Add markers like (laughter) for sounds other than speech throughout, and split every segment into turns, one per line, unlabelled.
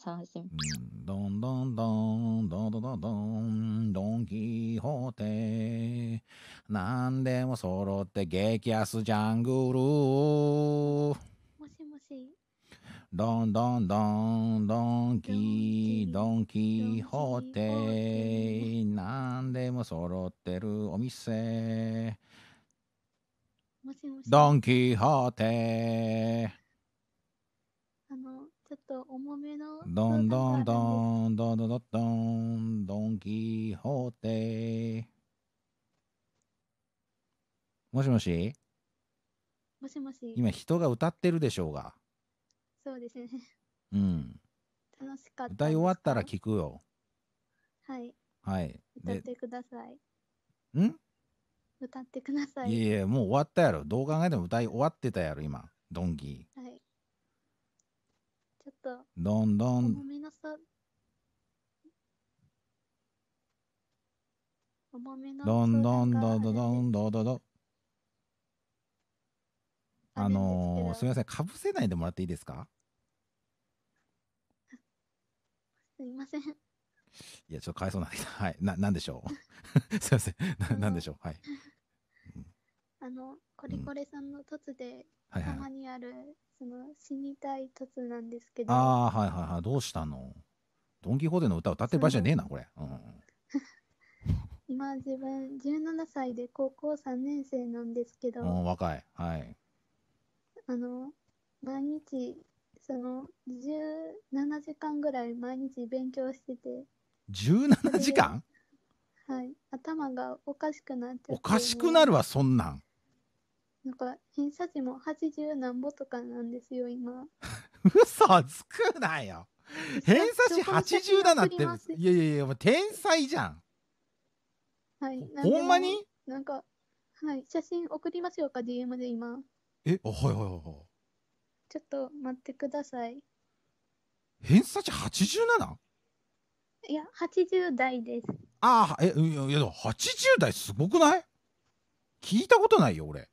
探してみて。
どんどんどんどんどんどんどんドンキホーテなんでも揃って激安ジャングルもしもし。どんどんどんドンキドンキホーテなんでも揃ってるお店
もしもし。ドン
キホーテ
ちょっと重めの。どんどんど
んどんどんどんどんドンキホーテー。もしもし
もしもし。今
人が歌ってるでしょうが。そうですね。うん。
楽しかった。歌い終
わったら。聞くよ。はい。はい。歌って
ください。ん歌ってください。いえい
え、もう終わったやろ。どう考えても歌い終わってたやろ、今。ドンキ。
はい。ちょっと。
どんどん。ご
めんなさい。どんどんどんどんどんどん
どんどん。あのー、すみません、かぶせないでもらっていいですかすみません。いや、ちょっとかわいそうなんではい。な、なんでしょう (laughs) すみません。な、なんでしょうはい。
あのコリコレさんの凸で、たまにあるその死にたい凸なんですけどああはいは
いはいどうしたのドン・キホーテの歌を歌ってる場合じゃねえなこれ、うん
(laughs) 今自分17歳で高校3年生なんですけど、もう
若い。はい。
あの毎日その17時間ぐらい毎日勉強してて、
17時間
はい、頭がおかしくなっちゃっておかしくなるわ、そんなん。なんか偏差値も80何歩とかなんですよ今
嘘つくなよ偏差値87っていやいやいやもう天才じゃん
はいほんまになんかはい写真送りましょうか DM で今
えはいはいはいはい
ちょっと待ってください
偏差値 87?
いや80代です
ああえいやいや80代すごくない聞いたことないよ俺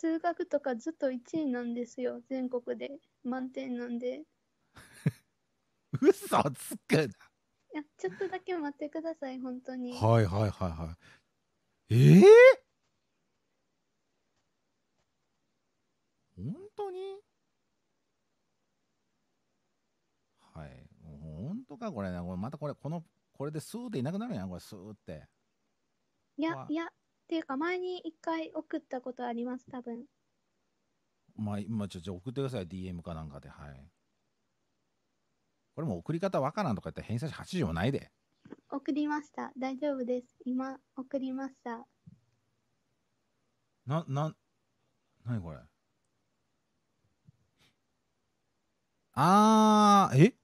数学とかずっと1位なんですよ、全国で。満点なんで。(laughs)
嘘つくな。い
や、ちょっとだけ待ってください、本当に。はい
はいはいはい。ええー、本当にはい。本当か、これね。これまたこれ、この、これでスーっていなくなるやん、これ、スーって。
いや、いや、っていうか、前に一回送ったことあります、多分。
まあ、今、ちょ、ちょ、送ってください、DM かなんかで、はい。これも送り方わからんとか言ったら偏差値80もないで。
送りました。大丈夫です。今、送りました。
な、な、なにこれ。あー、え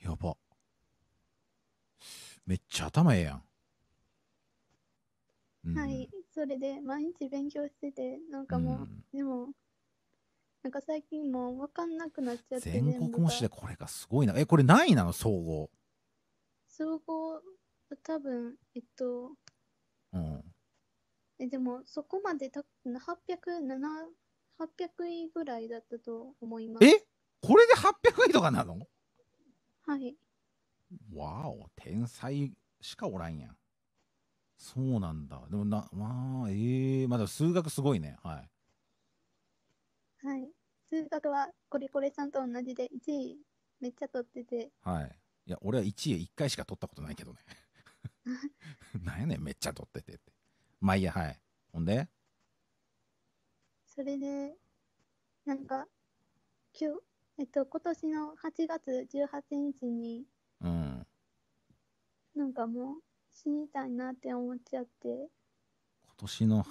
やば。めっちゃ頭ええやん。
はい、それで毎日勉強してて、なんかもう、うん、でも、なんか最近もう分かんなくなっちゃって、全国模試
でこれがすごいな。え、これ何位なの総合。
総合、多分、えっと、うん。え、でも、そこまでた807、800位ぐらいだったと思います。えこれで800位とかなのはい。
わお、天才しかおらんやん。そうなんだ。でもな、まあ、ええー、まだ数学すごいね。は
い。はい。数学はコリコレさんと同じで1位めっちゃ取ってて。
はい。いや、俺は1位1回しか取ったことないけどね。
(laughs)
なんやねん、めっちゃ取っててって。まあいいや、はい。ほんで
それで、なんか、きゅえっと、今年の8月18日に、うん。なんかもう、死にたいなって思っちゃって今
年の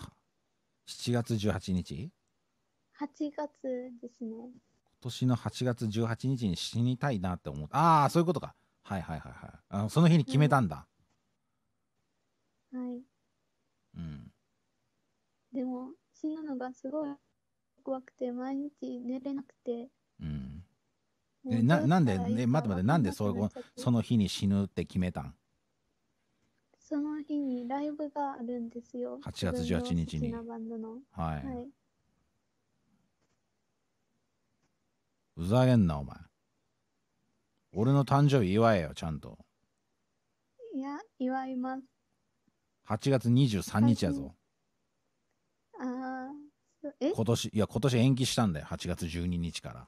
7月18日
?8 月ですね今
年の8月18日に死にたいなって思ってああそういうことかはいはいはいはいあのその日に決めたんだ、
うん、はいうんでも死ぬのがすごい怖くて毎日寝れなくてうんえななんで、ね、待って待ってなんでそう
その日に死ぬって決めた
んその日にライブがあるんですよ。8月18日に。好きなバンドの。はい。
うざけんな、お前。俺の誕生日祝えよ、ちゃんと。
いや、祝います。
8月23日やぞ。
ああ、え今年、
いや、今年延期したんだよ、8月12日から。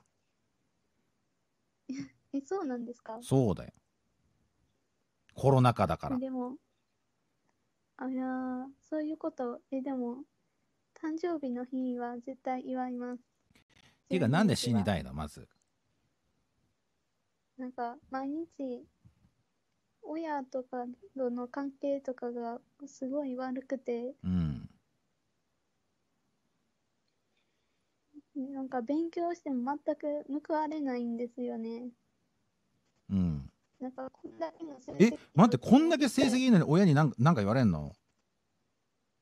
(laughs) え、そうなんですかそ
うだよ。コロナ禍だから。
でも、あいやそういうことえでも誕生日の日は絶対祝います
ていうかなんで死にたいのまず
なんか毎日親とかとの関係とかがすごい悪くて、うん、なんか勉強しても全く報われないんですよね。うん。なんかこんだけの成績え
待ってこんだけ成績いいのに親に何んか言われんの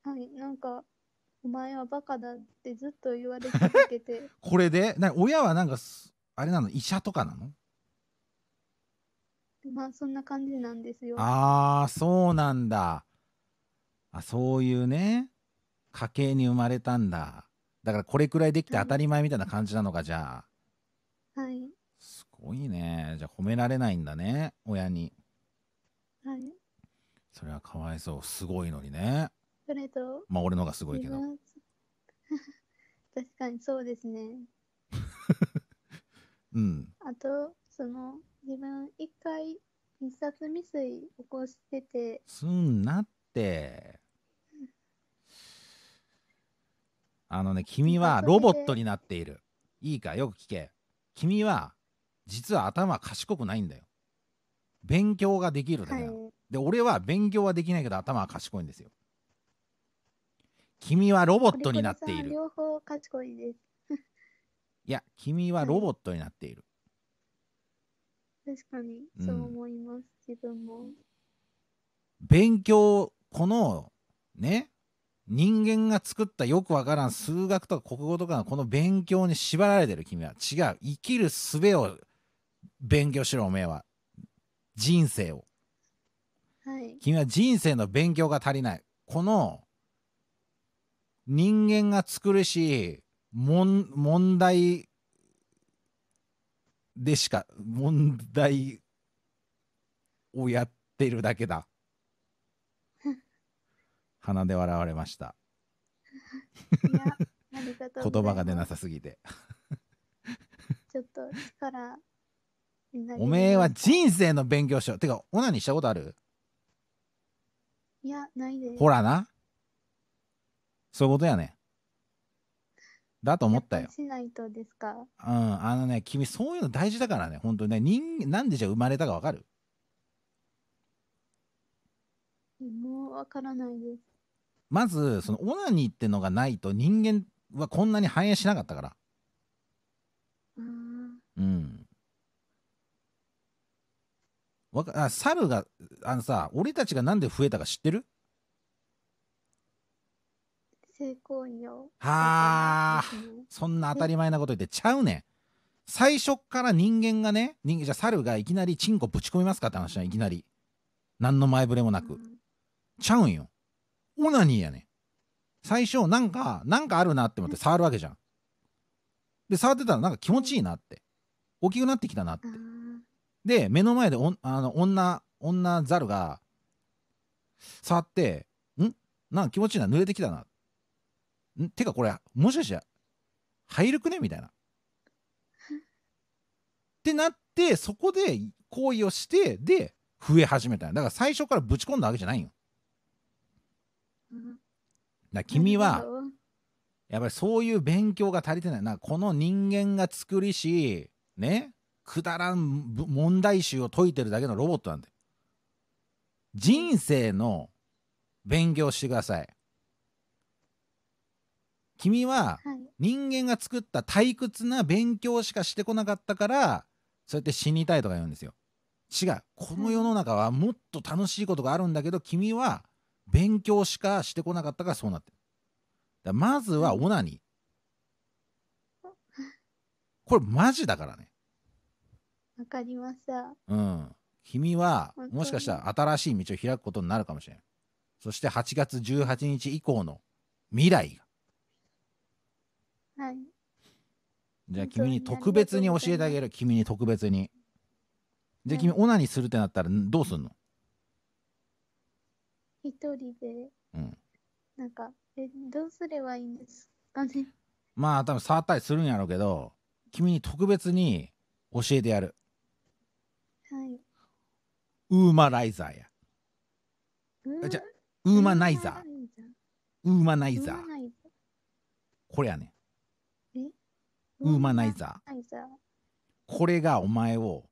はいなんかお前はバカだってずっと言われ続けて (laughs)
これでな親はなんかあれなの医者とかなの
まあそんな感じなんですよ
ああそうなんだあそういうね家系に生まれたんだだからこれくらいできて当たり前みたいな感じなのか、じゃあごいねじゃあ褒められないんだね親にはいそれはかわいそうすごいのにね
それとまあ俺のがすごいけど (laughs) 確かにそうですね (laughs) うんあとその自分一回必殺未遂起こしてて
すんなってあのね君はロボットになっているいいかよく聞け君は実は頭賢くないんだよ勉強ができるだけはい、で俺は勉強はできないけど頭は賢いんですよ君はロボットになっている
両方賢いです
いや君はロボットになっている、
はい、確かにそう思います、うん、自分も
勉強このね人間が作ったよくわからん数学とか国語とかのこの勉強に縛られてる君は違う生きる術を勉強しろおめえは人生を、はい、君は人生の勉強が足りないこの人間が作るし問題でしか問題をやってるだけだ (laughs) 鼻で笑われました (laughs) 言葉が出なさすぎて
(laughs) ちょっと力おめ
えは人生の勉強しよう。てか、オナニーしたことある
いや、ないです。ほら
な。そういうことやね。だと思ったよ。
しないとですか。う
ん、あのね、君そういうの大事だからね、本当にね、人なんでじゃ生まれたかわかる
もうわからないです。
まず、そのオナニーってのがないと人間はこんなに繁栄しなかったから。わかあ猿があのさ俺たちがなんで増えたか知ってる
性行はあ、
そんな当たり前なこと言ってちゃうねん最初から人間がね人間じゃ猿がいきなりチンコぶち込みますかって話はいきなり何の前触れもなく、うん、ちゃうんよオナニーやねん最初なんかなんかあるなって思って触るわけじゃんで触ってたらなんか気持ちいいなって大きくなってきたなって、うんで目の前でおあの女女ザルが触ってんなんか気持ちいいな濡れてきたなんてかこれもしかして入るくねみたいな。ってなってそこで行為をしてで増え始めただから最初からぶち込んだわけじゃないよ。だ君はやっぱりそういう勉強が足りてないなこの人間が作りしねくだらん問題集を解いてるだけのロボットなんで人生の勉強してください君は人間が作った退屈な勉強しかしてこなかったからそうやって死にたいとか言うんですよ違うこの世の中はもっと楽しいことがあるんだけど君は勉強しかしてこなかったからそうなってるだまずはオナニーこれマジだからね
わかりました。
うん。君は、もしかしたら新しい道を開くことになるかもしれん。そして8月18日以降の未来が。はい。じゃあ君に特別に教えてあげる。君に特別に。じゃあ君、はい、オナにするってなったらどうすんの
一人で。うん。なんか、え、どうすればいいんですかね。
まあ多分触ったりするんやろうけど、君に特別に教えてやる。はいウーマライザ
ーやじゃウーマナイザー
ウーマナイザーこれやねウーマナイザーこれがお前を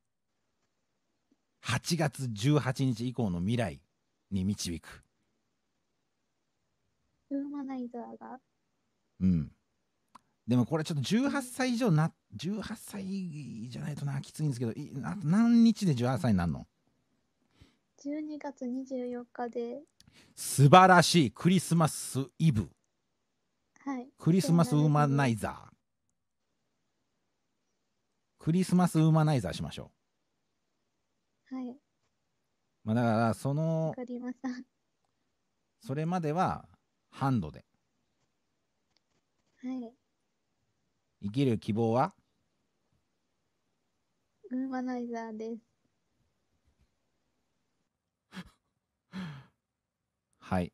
8月18日以降の未来に導く
ウーマナイザーが
うんでもこれちょっと18歳以上な、18歳じゃないとな、きついんですけど、いあと何日で18歳になるの
?12 月24日で。
素晴らしい、クリスマスイブ。
はい。クリスマスウーマナイ
ザー。クリスマスウーマナイザーしましょう。はい。まあだから、その、それまではハンドで。はい。生きる希望は
ウーマナイザーです。
(laughs) はい。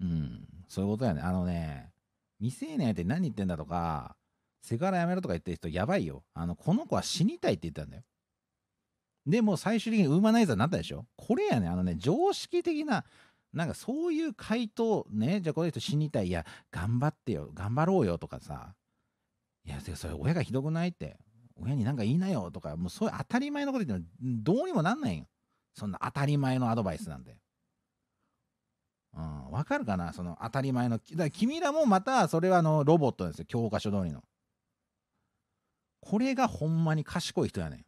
うん、そういうことやね。あのね、未成年って何言ってんだとか、セクハラやめろとか言ってる人やばいよ。あの、この子は死にたいって言ったんだよ。でも最終的にウーマナイザーになったでしょこれやね、あのね、常識的ななんかそういう回答ねじゃあこの人死にたいいや頑張ってよ頑張ろうよとかさいやそれ親がひどくないって親になんか言いなよとかもうそういう当たり前のこと言ってどうにもなんないよそんな当たり前のアドバイスなんで。うん、わかるかなその当たり前の。だから君らもまた、それはあの、ロボットですよ。教科書通りの。これがほんまに賢い人やねん。